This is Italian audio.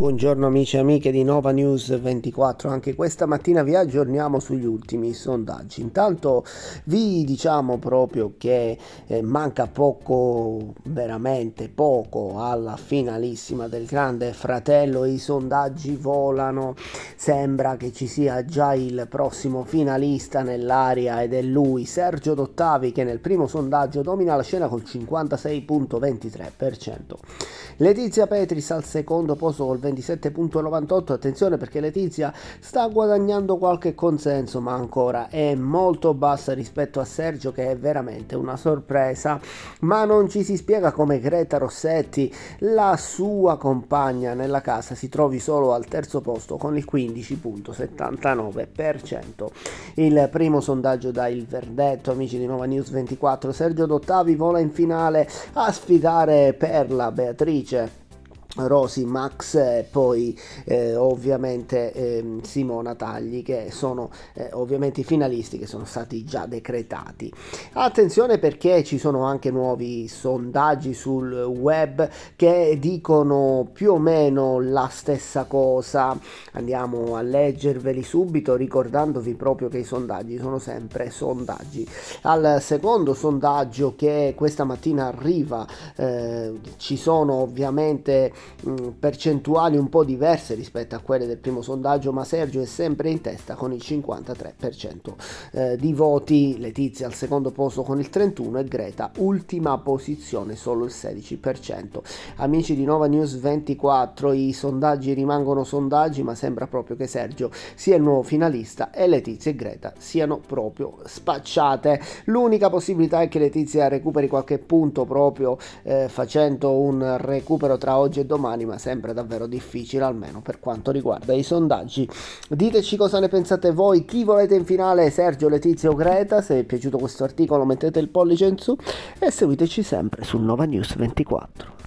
Buongiorno amici e amiche di Nova News 24, anche questa mattina vi aggiorniamo sugli ultimi sondaggi. Intanto vi diciamo proprio che eh, manca poco, veramente poco, alla finalissima del Grande Fratello, i sondaggi volano, sembra che ci sia già il prossimo finalista nell'aria ed è lui, Sergio Dottavi, che nel primo sondaggio domina la scena col 56.23%. Letizia Petris al secondo posto col 20%. 27.98 attenzione perché Letizia sta guadagnando qualche consenso ma ancora è molto bassa rispetto a Sergio che è veramente una sorpresa ma non ci si spiega come Greta Rossetti la sua compagna nella casa si trovi solo al terzo posto con il 15.79% il primo sondaggio dà il verdetto amici di Nova News 24 Sergio Dottavi vola in finale a sfidare Perla Beatrice Rosy, Max e poi eh, ovviamente eh, Simona Tagli che sono eh, ovviamente i finalisti che sono stati già decretati. Attenzione perché ci sono anche nuovi sondaggi sul web che dicono più o meno la stessa cosa. Andiamo a leggerveli subito ricordandovi proprio che i sondaggi sono sempre sondaggi. Al secondo sondaggio che questa mattina arriva eh, ci sono ovviamente Mm, percentuali un po' diverse rispetto a quelle del primo sondaggio, ma Sergio è sempre in testa con il 53% eh, di voti, Letizia al secondo posto con il 31% e Greta ultima posizione solo il 16%. Amici di Nova News 24, i sondaggi rimangono sondaggi, ma sembra proprio che Sergio sia il nuovo finalista e Letizia e Greta siano proprio spacciate. L'unica possibilità è che Letizia recuperi qualche punto proprio eh, facendo un recupero tra oggi e domani, ma sembra davvero difficile, almeno per quanto riguarda i sondaggi. Diteci cosa ne pensate voi, chi volete in finale, Sergio, Letizia o Greta. Se vi è piaciuto questo articolo mettete il pollice in su e seguiteci sempre su Nova News 24.